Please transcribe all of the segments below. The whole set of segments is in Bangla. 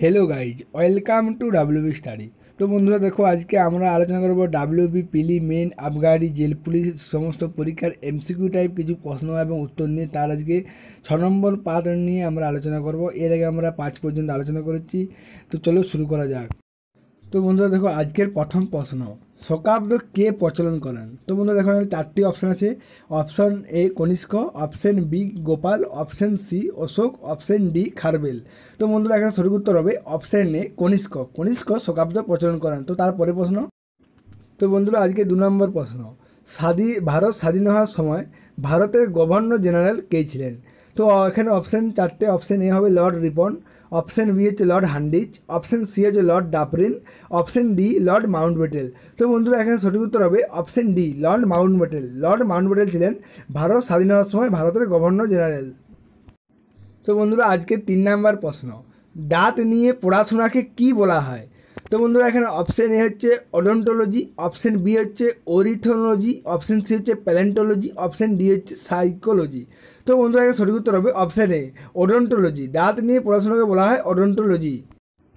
hello guys welcome to WB study তো বন্ধুরা দেখো আজকে আমরা আলোচনা করবো ডাব্লিউবি পিলি মেন আবগারি জেল পুলিশ সমস্ত পরীক্ষার এমসিকিউ টাইপ কিছু প্রশ্ন এবং উত্তর নিয়ে তার আজকে ছ নম্বর পাত নিয়ে আমরা আলোচনা করব এর আগে আমরা পাঁচ পর্যন্ত আলোচনা করেছি তো চলো শুরু করা যাক তো বন্ধুরা দেখো আজকের প্রথম প্রশ্ন শকাব্দ কে প্রচলন করেন তো বন্ধুরা দেখো এখানে চারটি অপশান আছে option A Kanishka option B Gopal option C Ashoka option D Kharavela তো বন্ধুরা এখানে সঠিক উত্তর হবে অপশন এ কনিষ্ক কনিষ্ক শকাব্দ প্রচলন করেন তো তারপরে প্রশ্ন তো বন্ধুরা আজকে দু নম্বর প্রশ্ন স্বাধী ভারত স্বাধীন হওয়ার সময় ভারতের গভর্নর জেনারেল কে ছিলেন তো এখানে অপশন চারটে অপশান এ হবে লর্ড রিপন অপশন বি হচ্ছে লর্ড হান্ডিচ অপশন সি হচ্ছে Lord Dufferin option D Lord Mountbatten তো বন্ধুরা এখানে সঠিক উত্তর হবে option D Lord Mountbatten Lord Mountbatten ছিলেন ভারত স্বাধীনতার সময় ভারতের গভর্নর জেনারেল তো বন্ধুরা আজকে তিন নাম্বার প্রশ্ন দাঁত নিয়ে পড়াশোনাকে কি বলা হয় তো বন্ধুরা এখানে অপশান এ হচ্ছে অডন্টোলজি অপশান বি হচ্ছে ওরিথোলজি অপশান সি হচ্ছে প্যালেন্টোলজি অপশান ডি হচ্ছে সাইকোলজি তো বন্ধুরা এখানে সঠিক উত্তর হবে অপশান এ অডন্টোলজি দাঁত নিয়ে পড়াশোনাকে বলা হয় অডন্টোলজি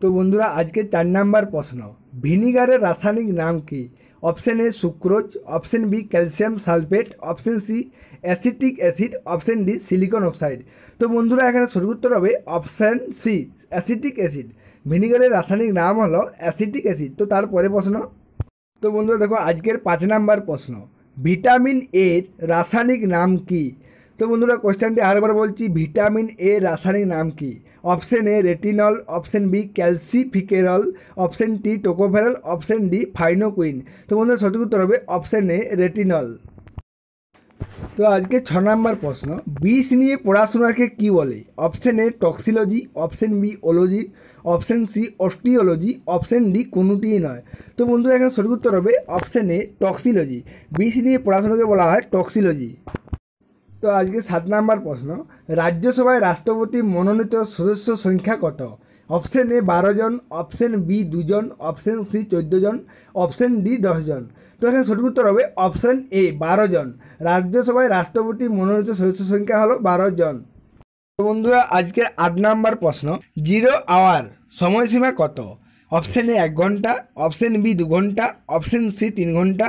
তো বন্ধুরা আজকে চার নাম্বার প্রশ্ন ভিনিগারের রাসায়নিক নাম কি option A sucrose option B calcium sulphate option C acetic acid option D silicon oxide তো বন্ধুরা এখানে সঠিক উত্তর হবে অপশান সি অ্যাসিটিক অ্যাসিড ভিনিগারের রাসায়নিক নাম হলো অ্যাসিটিক অ্যাসিড তো তারপরে প্রশ্ন তো বন্ধুরা দেখো আজকের পাঁচ নাম্বার প্রশ্ন ভিটামিন এর রাসায়নিক নাম কি তো বন্ধুরা কোয়েশ্চেনটি আরেকবার বলছি ভিটামিন এ রাসায়নিক নাম কি option A retinol option B calciferol option T tocopherol option D phylloquinone তো বন্ধুরা সঠিক উত্তর হবে অপশন এ রেটিনল তো আজকে ছ নম্বর প্রশ্ন বিষ নিয়ে পড়াশোনাকে কি বলে option A toxicology option B ওলজি option C osteology option D কোনোটিই নয় তো বন্ধুরা এখানে সঠিক উত্তর হবে অপশান এ টক্সিলজি বিসি নিয়ে পড়াশোনাকে বলা হয় টক্সিলজি তো আজকে সাত নাম্বার প্রশ্ন রাজ্যসভায় রাষ্ট্রপতি মনোনীত সদস্য সংখ্যা কত অপশান এ বারো জন অপশান বি দুজন অপশান সি চোদ্দ জন অপশান ডি দশজন তো এখানে সঠিক উত্তর হবে অপশান এ বারো জন রাজ্যসভায় রাষ্ট্রপতি মনোনীত সদস্য সংখ্যা হলো বারো জন বন্ধুরা আজকের আট নাম্বার প্রশ্ন জিরো আওয়ার সময়সীমা কত অপশান এ এক ঘন্টা অপশান বি দু ঘন্টা অপশান সি তিন ঘন্টা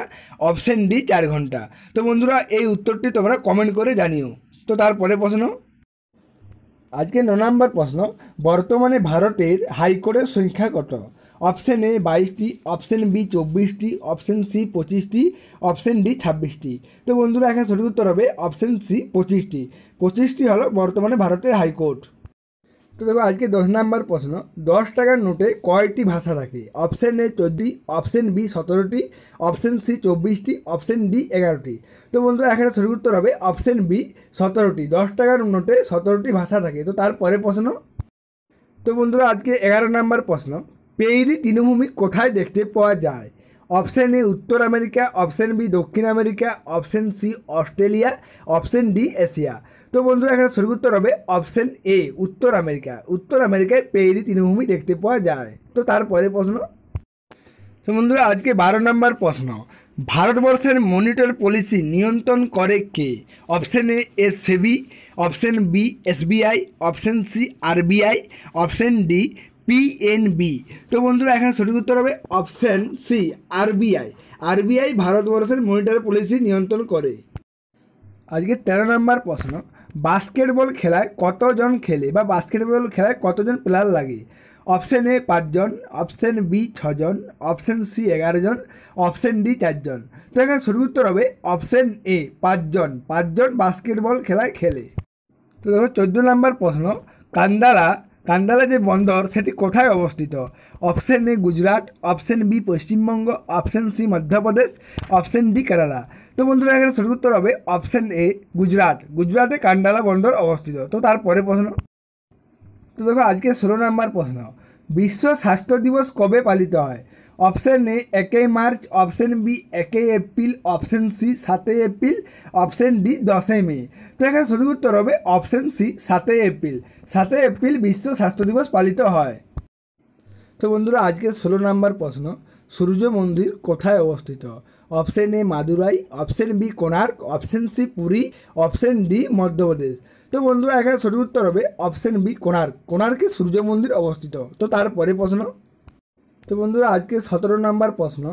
অপশান ডি চার ঘন্টা তো বন্ধুরা এই উত্তরটি তোমরা কমেন্ট করে জানিও তো তারপরে প্রশ্ন আজকে ন নম্বর প্রশ্ন বর্তমানে ভারতের হাইকোর্টের সংখ্যা কত অপশন এ বাইশটি অপশন বি চব্বিশটি অপশন সি পঁচিশটি অপশন ডি ছাব্বিশটি তো বন্ধুরা এখানে সঠিক উত্তর হবে অপশন সি পঁচিশটি পঁচিশটি হলো বর্তমানে ভারতের হাইকোর্ট তো দেখো আজকে দশ নাম্বার প্রশ্ন দশ টাকার নোটে কয়টি ভাষা থাকে অপশান এ চোদ্দটি অপশান বি সতেরোটি অপশান সি চব্বিশটি অপশান ডি এগারোটি তো বন্ধুরা এখানে সঠিক উত্তর হবে অপশান বি সতেরোটি দশ টাকার নোটে সতেরোটি ভাষা থাকে তো তারপরে প্রশ্ন তো বন্ধুরা আজকে এগারো নাম্বার প্রশ্ন পেইরি তৃণভূমি কোথায় দেখতে পাওয়া যায় অপশান এ উত্তর আমেরিকা অপশান বি দক্ষিণ America option C Australia option D Asia তো বন্ধুরা এখানে সঠিক উত্তর হবে অপশান এ উত্তর আমেরিকা উত্তর আমেরিকায় পেইরি তৃণভূমি দেখতে পাওয়া যায় তো তারপরে প্রশ্ন তো বন্ধুরা আজকে বারো নম্বর প্রশ্ন ভারতবর্ষের মনিটর পলিসি নিয়ন্ত্রণ করে কে option A S SEBI option B SBI option C RBI option D PNB তো বন্ধুরা এখানে সঠিক উত্তর হবে অপশান সি আরবিআই আরবিআই ভারতবর্ষের মনিটারি পলিসি নিয়ন্ত্রণ করে আজকে তেরো নম্বর প্রশ্ন বাস্কেটবল খেলায় কতজন খেলে বা বাস্কেটবল খেলায় কতজন প্লেয়ার লাগে অপশান এ পাঁচজন অপশান বি ছজন অপশান সি এগারোজন অপশান ডি চারজন তো এখানে সঠিক উত্তর হবে অপশান এ পাঁচজন পাঁচজন বাস্কেটবল খেলায় খেলে তো দেখো চোদ্দো নম্বর প্রশ্ন কান্দারা কান্দালা যে বন্দর সেটি কোথায় অবস্থিত option A Gujarat option B Paschimbanga option C Madhya Pradesh option D Kerala তো বন্ধুরা এখানে সঠিক উত্তর হবে অপশন এ গুজরাট গুজরাটে কান্ডালা বন্দর অবস্থিত তো তারপরে প্রশ্ন তো দেখো আজকে ষোলো নম্বর প্রশ্ন বিশ্ব স্বাস্থ্য দিবস কবে পালিত হয় অপশান এ একই মার্চ অপশন বি একই এপ্রিল অপশন সি সাতই এপ্রিল অপশন ডি দশই মে তো এখানে সঠিক উত্তর হবে অপশন সি সাতই এপ্রিল সাতই এপ্রিল বিশ্ব স্বাস্থ্য দিবস পালিত হয় তো বন্ধুরা আজকে ষোলো নম্বর প্রশ্ন সূর্য মন্দির কোথায় অবস্থিত option A Madurai option B Konark option C Puri option D Madhya Pradesh তো বন্ধুরা এখানে সঠিক উত্তর হবে অপশন বি কোণার্ক কোণার্কে সূর্য মন্দির অবস্থিত তো তারপরে প্রশ্ন তো বন্ধুরা আজকে সতেরো নম্বর প্রশ্ন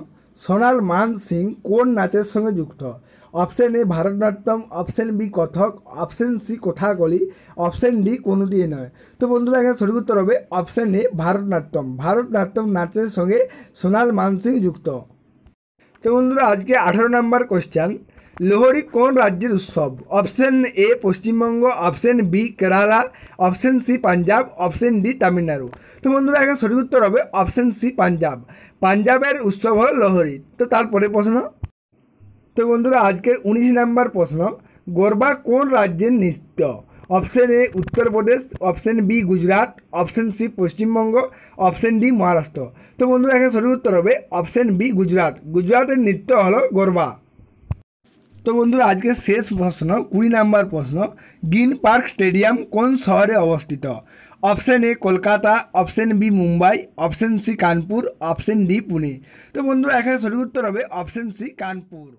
সোনাল মান সিং কোন নাচের সঙ্গে যুক্ত option A Bharatanatyam option B Kathak option C Kathakali option D কোনোটিই নয় তো বন্ধুরা এখানে সঠিক উত্তর হবে অপশন এ ভারতনাট্যম ভারতনাট্যম নাচের সঙ্গে সোনাল মান সিং যুক্ত তো বন্ধুরা আজকে আঠারো নম্বর কোশ্চেন লোহরি কোন রাজ্যের উৎসব option A Paschimbanga option B Kerala option C Punjab option D Tamil Nadu তো বন্ধুরা এখন সঠিক উত্তর হবে অপশন সি পাঞ্জাব পাঞ্জাবের উৎসব হল লোহড়ি তো তারপরে প্রশ্ন তো বন্ধুরা আজকে উনিশ নম্বর প্রশ্ন গরবা কোন রাজ্যের নৃত্য option A Uttar Pradesh option B Gujarat option C Paschimbanga option D Maharashtra তো বন্ধুরা এখানে সঠিক উত্তর হবে অপশন বি গুজরাট গুজরাটের নৃত্য হলো গরবা তো বন্ধুরা আজকের শেষ প্রশ্ন কুড়ি নাম্বার প্রশ্ন গ্রিন পার্ক স্টেডিয়াম কোন শহরে অবস্থিত option A Kolkata option B Mumbai option C Kanpur option D Pune তো বন্ধুরা এখানে সঠিক উত্তর হবে অপশান সি কানপুর